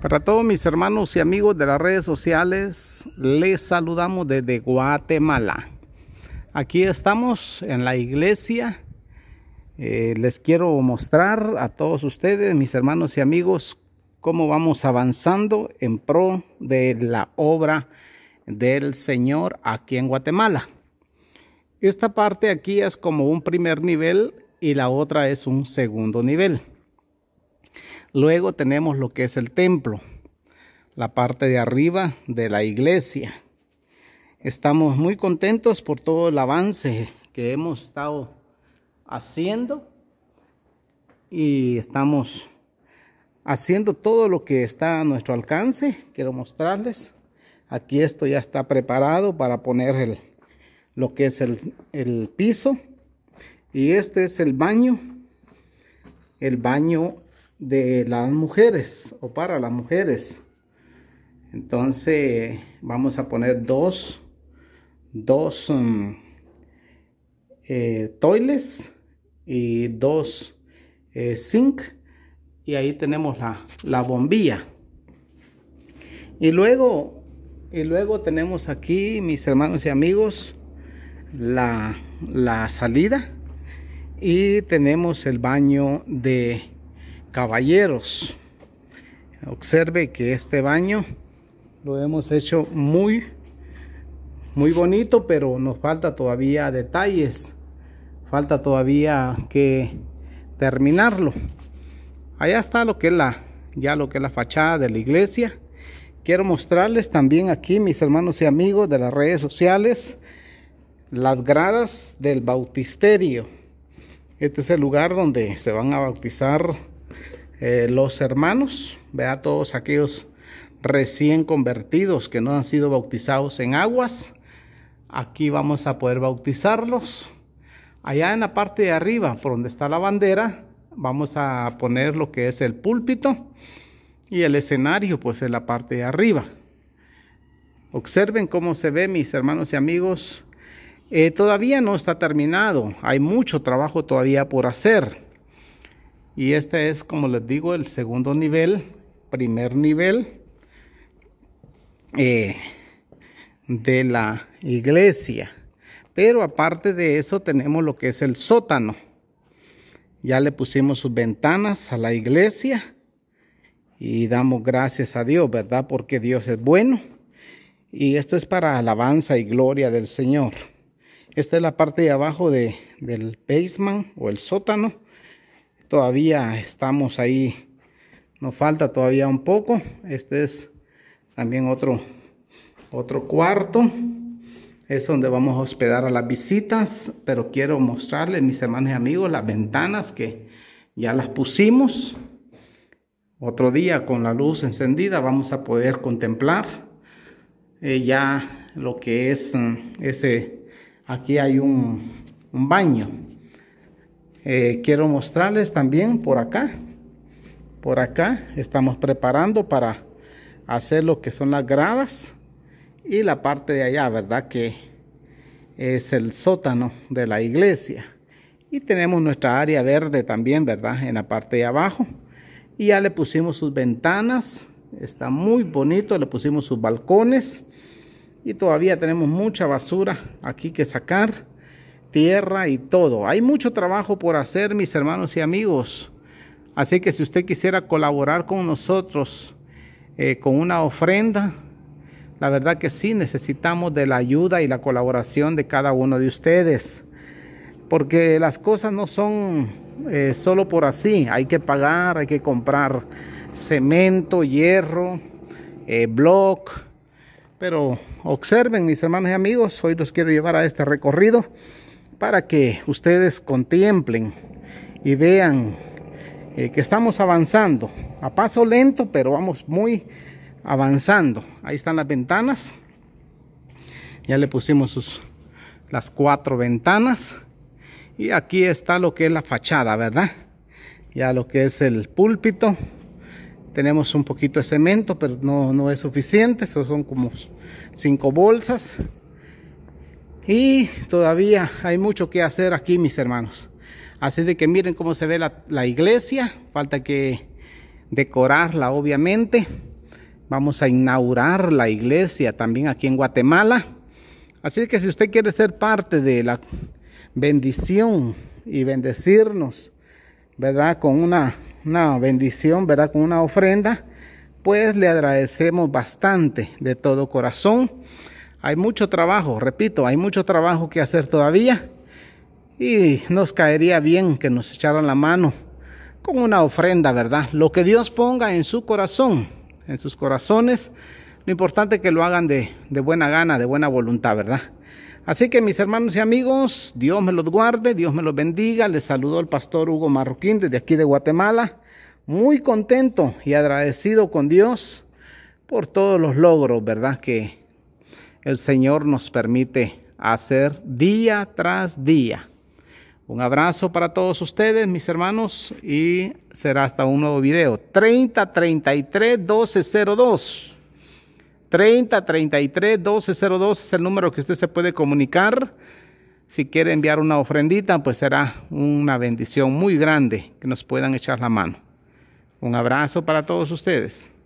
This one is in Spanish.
Para todos mis hermanos y amigos de las redes sociales, les saludamos desde Guatemala. Aquí estamos en la iglesia. Eh, les quiero mostrar a todos ustedes, mis hermanos y amigos, cómo vamos avanzando en pro de la obra del Señor aquí en Guatemala. Esta parte aquí es como un primer nivel y la otra es un segundo nivel. Luego tenemos lo que es el templo, la parte de arriba de la iglesia. Estamos muy contentos por todo el avance que hemos estado haciendo y estamos haciendo todo lo que está a nuestro alcance. Quiero mostrarles. Aquí esto ya está preparado para poner el, lo que es el, el piso. Y este es el baño. El baño de las mujeres o para las mujeres. Entonces vamos a poner dos, dos mm, eh, toiles y dos eh, y ahí tenemos la, bombilla y luego y luego tenemos aquí mis hermanos y amigos la salida y tenemos el baño de Caballeros, observe que este baño lo hemos hecho muy, muy bonito, pero nos falta todavía detalles. Falta todavía que terminarlo. Allá está lo que es la, ya lo que es la fachada de la iglesia. Quiero mostrarles también aquí, mis hermanos y amigos de las redes sociales, las gradas del bautisterio. Este es el lugar donde se van a bautizar eh, los hermanos, vea todos aquellos recién convertidos que no han sido bautizados en aguas, aquí vamos a poder bautizarlos. Allá en la parte de arriba, por donde está la bandera, vamos a poner lo que es el púlpito y el escenario, pues en la parte de arriba. Observen cómo se ve, mis hermanos y amigos. Eh, todavía no está terminado, hay mucho trabajo todavía por hacer y este es como les digo el segundo nivel primer nivel eh, de la iglesia pero aparte de eso tenemos lo que es el sótano ya le pusimos sus ventanas a la iglesia y damos gracias a Dios, ¿verdad? Porque Dios es bueno y esto es para alabanza y gloria del Señor. Esta es la parte de abajo del basement o el sótano todavía estamos ahí nos falta todavía un poco este es también otro otro cuarto es donde vamos a hospedar a las visitas pero quiero mostrarles mis hermanos y amigos las ventanas que ya las pusimos otro día con la luz encendida vamos a poder contemplar eh, ya lo que es mm, ese aquí hay un baño eh, quiero mostrarles también por acá. Por acá estamos preparando para hacer lo que son las gradas y la parte de allá, ¿verdad? Que es el sótano de la iglesia. Y tenemos nuestra área verde también, ¿verdad? En la parte de abajo. Y ya le pusimos sus ventanas. Está muy bonito. Le pusimos sus balcones. Y todavía tenemos mucha basura aquí que sacar tierra y todo. Hay mucho trabajo por hacer, mis hermanos y amigos. Así que si usted quisiera colaborar con nosotros eh, con una ofrenda, la verdad que sí, necesitamos de la ayuda y la colaboración de cada uno de ustedes. Porque las cosas no son eh, solo por así. Hay que pagar, hay que comprar cemento, hierro, eh, block. Pero observen, mis hermanos y amigos, hoy los quiero llevar a este recorrido para que ustedes contemplen y vean eh, que estamos avanzando a paso lento, pero vamos muy avanzando. Ahí están las ventanas. Ya le pusimos las cuatro ventanas. Y aquí está lo que es la fachada, ¿verdad? Ya lo que es el púlpito. Tenemos un poquito de cemento, pero no, no es suficiente. Eso son como cinco bolsas. Y todavía hay mucho que hacer aquí, mis hermanos. Así de que miren cómo se ve la, iglesia. Falta que decorarla, obviamente. Vamos a inaugurar la iglesia también aquí en Guatemala. Así que si usted quiere ser parte de la bendición y bendecirnos, ¿verdad? Con una, una bendición, ¿verdad? Con una ofrenda, pues le agradecemos bastante de todo corazón. Hay mucho trabajo, repito, hay mucho trabajo que hacer todavía y nos caería bien que nos echaran la mano con una ofrenda, ¿verdad? Lo que Dios ponga en su corazón, en sus corazones, lo importante es que lo hagan de, buena gana, de buena voluntad, ¿verdad? Así que mis hermanos y amigos, Dios me los guarde, Dios me los bendiga. Les saludo el pastor Hugo Marroquín desde aquí de Guatemala. Muy contento y agradecido con Dios por todos los logros, ¿verdad? Que, el Señor nos permite hacer día tras día. Un abrazo para todos ustedes, mis hermanos, y será hasta un nuevo video. 3033 1202. 3033 1202 es el número que usted se puede comunicar. Si quiere enviar una ofrendita, pues será una bendición muy grande que nos puedan echar la mano. Un abrazo para todos ustedes.